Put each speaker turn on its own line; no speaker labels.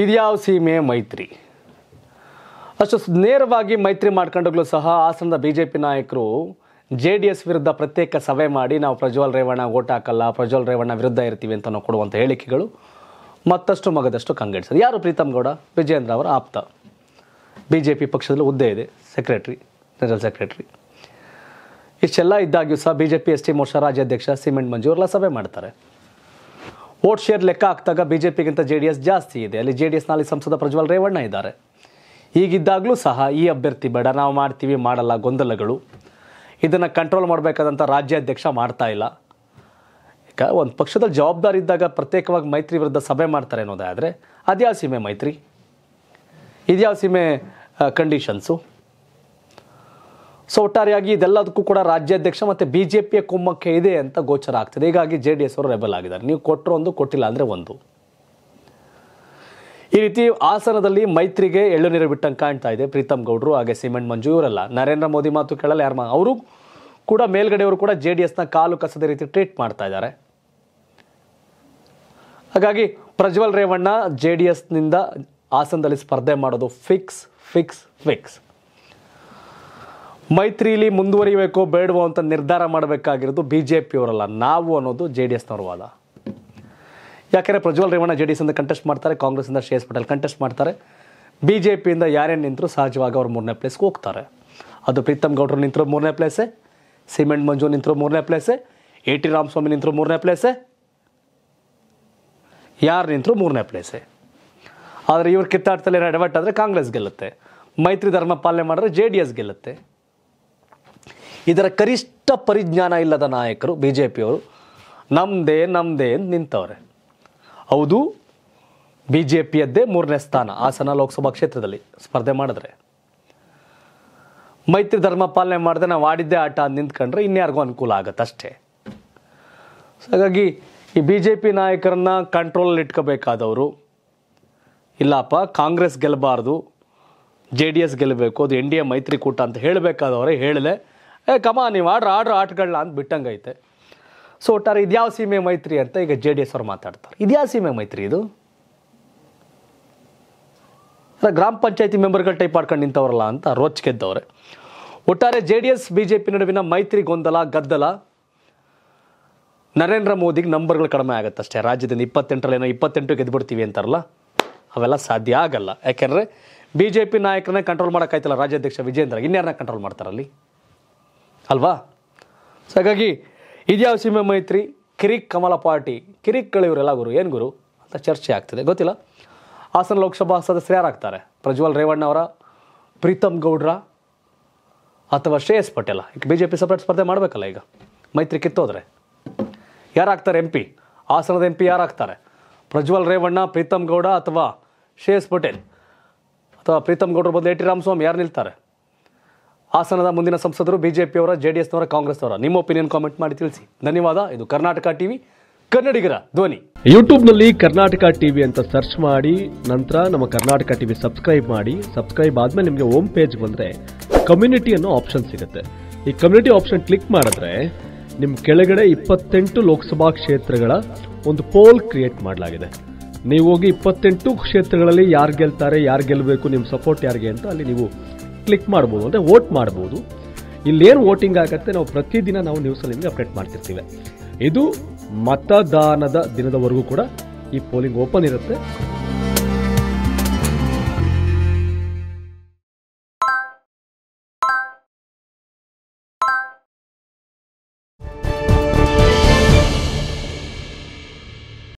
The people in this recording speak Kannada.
ಇದ್ಯಾವ ಸೀಮೆ ಮೈತ್ರಿ ಅಷ್ಟು ನೇರವಾಗಿ ಮೈತ್ರಿ ಮಾಡ್ಕೊಂಡಾಗಲೂ ಸಹ ಹಾಸನದ ಬಿ ಜೆ ಪಿ ನಾಯಕರು ಜೆ ಡಿ ಎಸ್ ವಿರುದ್ಧ ಪ್ರತ್ಯೇಕ ಸಭೆ ಮಾಡಿ ನಾವು ಪ್ರಜ್ವಲ್ ರೇವಣ್ಣ ಓಟ್ ಹಾಕಲ್ಲ ಪ್ರಜ್ವಲ್ ರೇವಣ್ಣ ವಿರುದ್ಧ ಇರ್ತೀವಿ ಅಂತ ನಾವು ಕೊಡುವಂಥ ಹೇಳಿಕೆಗಳು ಮತ್ತಷ್ಟು ಮಗದಷ್ಟು ಕಂಗೆಡಿಸಿದೆ ಯಾರು ಪ್ರೀತಮ್ ಗೌಡ ವಿಜೇಂದ್ರ ಅವರ ಆಪ್ತ ಬಿ ಜೆ ಪಿ ಪಕ್ಷದಲ್ಲಿ ಹುದ್ದೆ ಇದೆ ಸೆಕ್ರೆಟ್ರಿ ಜನರಲ್ ಸೆಕ್ರೆಟರಿ ಇಷ್ಟೆಲ್ಲ ಇದ್ದಾಗ್ಯೂ ಸಹ B J P S T Morcha ರಾಜ್ಯಾಧ್ಯಕ್ಷ ಸಿಮೆಂಟ್ ಮಂಜು ಅವರೆಲ್ಲ ಸಭೆ ಮಾಡ್ತಾರೆ ವೋಟ್ ಶೇರ್ ಲೆಕ್ಕ ಹಾಕಿದಾಗ ಬಿ ಜೆ ಡಿ ಎಸ್ ಜಾಸ್ತಿ ಇದೆ ಅಲ್ಲಿ ಜೆ ಡಿ ಎಸ್ನಲ್ಲಿ ಸಂಸದ ಪ್ರಜ್ವಲ್ ರೇವಣ್ಣ ಇದ್ದಾರೆ ಈಗಿದ್ದಾಗಲೂ ಸಹ ಈ ಅಭ್ಯರ್ಥಿ ಬೇಡ ನಾವು ಮಾಡ್ತೀವಿ ಮಾಡಲ್ಲ ಗೊಂದಲಗಳು ಇದನ್ನು ಕಂಟ್ರೋಲ್ ಮಾಡಬೇಕಾದಂಥ ರಾಜ್ಯಾಧ್ಯಕ್ಷ ಮಾಡ್ತಾ ಇಲ್ಲ ಈಗ ಒಂದು ಪಕ್ಷದಲ್ಲಿ ಜವಾಬ್ದಾರಿ ಇದ್ದಾಗ ಪ್ರತ್ಯೇಕವಾಗಿ ಮೈತ್ರಿ ವಿರುದ್ಧ ಸಭೆ ಮಾಡ್ತಾರೆ ಅನ್ನೋದಾದರೆ ಅದ್ಯಾವ ಸೀಮೆ ಮೈತ್ರಿ ಇದ್ಯಾವ ಸೀಮೆ ಕಂಡೀಷನ್ಸು ಸೊ ಒಟ್ಟಾರೆಯಾಗಿ ಇದೆಲ್ಲದಕ್ಕೂ ಕೂಡ ರಾಜ್ಯಾಧ್ಯಕ್ಷ ಮತ್ತು ಬಿ ಜೆ ಪಿಯ ಕುಮ್ಮಕ್ಕೆ ಇದೆ ಅಂತ ಗೋಚರ ಆಗ್ತದೆ ಹೀಗಾಗಿ ಜೆ ಡಿ ಎಸ್ ಅವರು ರೆಬಲ್ ಆಗಿದ್ದಾರೆ ನೀವು ಒಂದು ಕೊಟ್ಟಿಲ್ಲ ಅಂದರೆ ಒಂದು ಈ ರೀತಿ ಆಸನದಲ್ಲಿ ಮೈತ್ರಿಗೆ ಎಳ್ಳುನೀರು ಬಿಟ್ಟಂಗೆ ಕಾಣ್ತಾ ಇದೆ ಪ್ರೀತಮ್ ಗೌಡ್ರು ಹಾಗೆ ಸಿಮೆಂಟ್ ಮಂಜು ಇವರೆಲ್ಲ ನರೇಂದ್ರ ಮೋದಿ ಮಾತು ಕೇಳಲ್ಲ ಯಾರು ಅವರು ಕೂಡ ಮೇಲ್ಗಡೆಯವರು ಕೂಡ ಜೆ ಡಿ ಎಸ್ನ ಕಾಲು ಕಸದ ರೀತಿ ಟ್ರೀಟ್ ಮಾಡ್ತಾ ಇದ್ದಾರೆ ಹಾಗಾಗಿ ಪ್ರಜ್ವಲ್ ರೇವಣ್ಣ ಜೆ ಡಿ ಎಸ್ನಿಂದ ಆಸನದಲ್ಲಿ ಸ್ಪರ್ಧೆ ಮಾಡೋದು ಫಿಕ್ಸ್ ಫಿಕ್ಸ್ ಫಿಕ್ಸ್ ಮೈತ್ರಿಲಿ ಮುಂದುವರಿಬೇಕೋ ಬೇಡವೋ ಅಂತ ನಿರ್ಧಾರ ಮಾಡಬೇಕಾಗಿರೋದು ಬಿ ಜೆ ಅವರಲ್ಲ ನಾವು ಅನ್ನೋದು ಜೆ ಡಿ ಎಸ್ನವ್ರ ವಾದ ಯಾಕೆಂದರೆ Prajwal Revanna J D S contest ಮಾಡ್ತಾರೆ ಕಾಂಗ್ರೆಸ್ಸಿಂದ ಶ್ರೇಯಸ್ ಪಟೇಲ್ ಕಂಟೆಸ್ಟ್ ಮಾಡ್ತಾರೆ ಬಿ ಜೆ ಪಿಯಿಂದ ಯಾರೇ ನಿಂತರೂ ಸಹಜವಾಗಿ ಅವ್ರು ಮೂರನೇ ಪ್ಲೇಸ್ಗೆ ಹೋಗ್ತಾರೆ ಅದು ಪ್ರೀತಮ್ ಗೌಡ್ರು ನಿಂತರು ಮೂರನೇ ಪ್ಲೇಸೇ ಸಿಮೆಂಟ್ ಮಂಜು ನಿಂತರು ಮೂರನೇ ಪ್ಲೇಸೆ ಎ ಟಿ ರಾಮಸ್ವಾಮಿ ನಿಂತರು ಮೂರನೇ ಪ್ಲೇಸೇ ಯಾರು ನಿಂತರು ಮೂರನೇ ಪ್ಲೇಸೇ ಆದರೆ ಇವ್ರು ಕಿತ್ತಾಡ್ತಲೇ ಎಡವಟ್ಟಾದರೆ ಕಾಂಗ್ರೆಸ್ ಗೆಲ್ಲುತ್ತೆ ಮೈತ್ರಿ ಧರ್ಮ ಪಾಲನೆ ಮಾಡಿದ್ರೆ ಜೆ ಡಿ ಎಸ್ ಗೆಲ್ಲುತ್ತೆ ಇದರ ಕರಿಷ್ಠ ಪರಿಜ್ಞಾನ ಇಲ್ಲದ ನಾಯಕರು ಬಿ ಜೆ ಪಿಯವರು ನಮ್ಮದೇ ನಮ್ಮದೇ ಅಂತ ನಿಂತವ್ರೆ ಹೌದು ಬಿ ಜೆ ಪಿಯದ್ದೇ ಮೂರನೇ ಸ್ಥಾನ ಹಾಸನ ಲೋಕಸಭಾ ಕ್ಷೇತ್ರದಲ್ಲಿ ಸ್ಪರ್ಧೆ ಮಾಡಿದ್ರೆ ಮೈತ್ರಿ ಧರ್ಮ ಪಾಲನೆ ಮಾಡಿದ್ರೆ ನಾವು ಆಡಿದ್ದೇ ಆಟ ಅಂತ ನಿಂತ್ಕೊಂಡ್ರೆ ಇನ್ಯಾರಿಗೂ ಅನುಕೂಲ ಆಗತ್ತೆ ಅಷ್ಟೇ ಹಾಗಾಗಿ ಈ ಬಿ ಜೆ ಪಿ ನಾಯಕರನ್ನ ಕಂಟ್ರೋಲಲ್ಲಿ ಇಟ್ಕೋಬೇಕಾದವರು ಇಲ್ಲಪ್ಪ ಕಾಂಗ್ರೆಸ್ ಗೆಲ್ಲಬಾರ್ದು ಜೆ ಡಿ ಎಸ್ ಗೆಲ್ಲಬೇಕು ಅದು ಎನ್ ಡಿ ಎ ಮೈತ್ರಿಕೂಟ ಅಂತ ಹೇಳಬೇಕಾದವರೇ ಹೇಳಲೇ ಏ ಕಮ ನೀವು ಆಡ್ರ ಆಡ್ರ ಆಟಗಳನ್ನ ಅಂತ ಬಿಟ್ಟಂಗೈತೆ ಸೊ ಒಟ್ಟಾರೆ ಇದ್ಯಾವ ಸೀಮೆ ಮೈತ್ರಿ ಅಂತ ಈಗ ಜೆ ಡಿ ಎಸ್ ಅವ್ರು ಮಾತಾಡ್ತಾರೆ ಇದ್ಯಾವ ಸೀಮೆ ಮೈತ್ರಿ ಇದು ಗ್ರಾಮ ಪಂಚಾಯತಿ ಮೆಂಬರ್ಗಳು ಟೈಪ್ ಮಾಡ್ಕೊಂಡು ನಿಂತವ್ರಲ್ಲ ಅಂತ ರೋಚ್ ಗೆದ್ದವ್ರೆ ಒಟ್ಟಾರೆ J D S B J P ನಡುವಿನ ಮೈತ್ರಿ ಗೊಂದಲ ಗದ್ದಲ ನರೇಂದ್ರ ಮೋದಿಗೆ ನಂಬರ್ಗಳು ಕಡಿಮೆ ಆಗುತ್ತೆ ಅಷ್ಟೇ ರಾಜ್ಯದಿಂದ ಏನೋ ಇಪ್ಪತ್ತೆಂಟು ಗೆದ್ಬಿಡ್ತೀವಿ ಅಂತಾರಲ್ಲ ಅವೆಲ್ಲ ಸಾಧ್ಯ ಆಗಲ್ಲ ಯಾಕೆಂದರೆ ಬಿ ಜೆ ಪಿ ನಾಯಕರನ್ನ ಕಂಟ್ರೋಲ್ ಮಾಡೋಕ್ಕಾಯ್ತಲ್ಲ ರಾಜ್ಯಾಧ್ಯಕ್ಷ ವಿಜೇಂದ್ರ ಇನ್ಯಾರನ್ನ ಕಂಟ್ರೋಲ್ ಮಾಡ್ತಾರಲ್ಲಿ ಅಲ್ವಾ ಸೊ ಹಾಗಾಗಿ ಇದ್ಯಾವ ಸಿಂಹ ಮೈತ್ರಿ ಕಿರಿಕ್ ಕಮಲ ಪಾರ್ಟಿ ಕಿರಿಕ್ಗಳು ಇವರೆಲ್ಲ ಗುರು ಏನು ಗುರು ಅಂತ ಚರ್ಚೆ ಆಗ್ತಿದೆ ಗೊತ್ತಿಲ್ಲ ಹಾಸನ ಲೋಕಸಭಾ ಸದಸ್ಯರು ಯಾರಾಗ್ತಾರೆ ಪ್ರಜ್ವಲ್ ರೇವಣ್ಣ ಅವರ ಪ್ರೀತಮ್ ಗೌಡ್ರ ಅಥವಾ ಶ್ರೇಯಸ್ ಪಟೇಲ ಈಗ ಬಿ ಜೆ ಪಿ ಸಪ್ರೇಟ್ ಸ್ಪರ್ಧೆ ಮಾಡಬೇಕಲ್ಲ ಈಗ ಮೈತ್ರಿ ಕಿತ್ತೋದ್ರೆ ಯಾರಾಗ್ತಾರೆ ಎಂ ಪಿ ಹಾಸನದ ಎಂ ಪಿ ಯಾರಾಗ್ತಾರೆ ಪ್ರಜ್ವಲ್ ರೇವಣ್ಣ ಪ್ರೀತಮ್ ಗೌಡ ಅಥವಾ ಶ್ರೇಯಸ್ ಪಟೇಲ್ ಅಥವಾ ಪ್ರೀತಮ್ ಗೌಡ್ರ ಬದಲು ಎ ಟಿ ರಾಮಸ್ವಾಮಿ ಯಾರು ನಿಲ್ತಾರೆ ಹಾಸನದ ಮುಂದಿನ ಸಂಸದರು ಬಿಜೆಪಿಯವರ ಜೆ ಡಿ ಎಸ್ನವರ ಕಾಂಗ್ರೆಸ್ನವರ ನಿಮ್ಮ ಒಪಿನಿಯನ್ ಕಾಮೆಂಟ್ ಮಾಡಿ ತಿಳಿಸಿ ಧನ್ಯವಾದ ಇದು ಕರ್ನಾಟಕ ಟಿವಿ ಕನ್ನಡಿಗರ ಧ್ವನಿ
ಯೂಟ್ಯೂಬ್ನಲ್ಲಿ ಕರ್ನಾಟಕ ಟಿವಿ ಅಂತ ಸರ್ಚ್ ಮಾಡಿ ನಂತರ ನಮ್ಮ ಕರ್ನಾಟಕ ಟಿವಿ ಸಬ್ಸ್ಕ್ರೈಬ್ ಮಾಡಿ ಸಬ್ಸ್ಕ್ರೈಬ್ ಆದ್ಮೇಲೆ ನಿಮಗೆ ಹೋಮ್ ಪೇಜ್ ಬಂದರೆ ಕಮ್ಯುನಿಟಿ ಅನ್ನೋ ಆಪ್ಷನ್ ಸಿಗುತ್ತೆ ಈ ಕಮ್ಯುನಿಟಿ ಆಪ್ಷನ್ ಕ್ಲಿಕ್ ಮಾಡಿದ್ರೆ ನಿಮ್ಮ ಕೆಳಗಡೆ ಇಪ್ಪತ್ತೆಂಟು ಲೋಕಸಭಾ ಕ್ಷೇತ್ರಗಳ ಒಂದು ಪೋಲ್ ಕ್ರಿಯೇಟ್ ಮಾಡಲಾಗಿದೆ ನೀವು ಹೋಗಿ ಇಪ್ಪತ್ತೆಂಟು ಕ್ಷೇತ್ರಗಳಲ್ಲಿ ಯಾರು ಗೆಲ್ತಾರೆ ಯಾರು ಗೆಲ್ಲಬೇಕು ನಿಮ್ಮ ಸಪೋರ್ಟ್ ಯಾರಿಗೆ ಅಂತ ಅಲ್ಲಿ ನೀವು ಕ್ಲಿಕ್ ಮಾಡ್ಬೋದು ಅಂದರೆ ವೋಟ್ ಮಾಡ್ಬೋದು ಇಲ್ಲೇನು ವೋಟಿಂಗ್ ಆಗುತ್ತೆ ನಾವು ಪ್ರತಿದಿನ ನಾವು ನ್ಯೂಸಲ್ಲಿ ನಿಮಗೆ ಅಪ್ಡೇಟ್ ಮಾಡ್ತಿರ್ತೀವಿ ಇದು ಮತದಾನದ ದಿನದವರೆಗೂ ಕೂಡ ಈ ಪೋಲಿಂಗ್ ಓಪನ್ ಇರುತ್ತೆ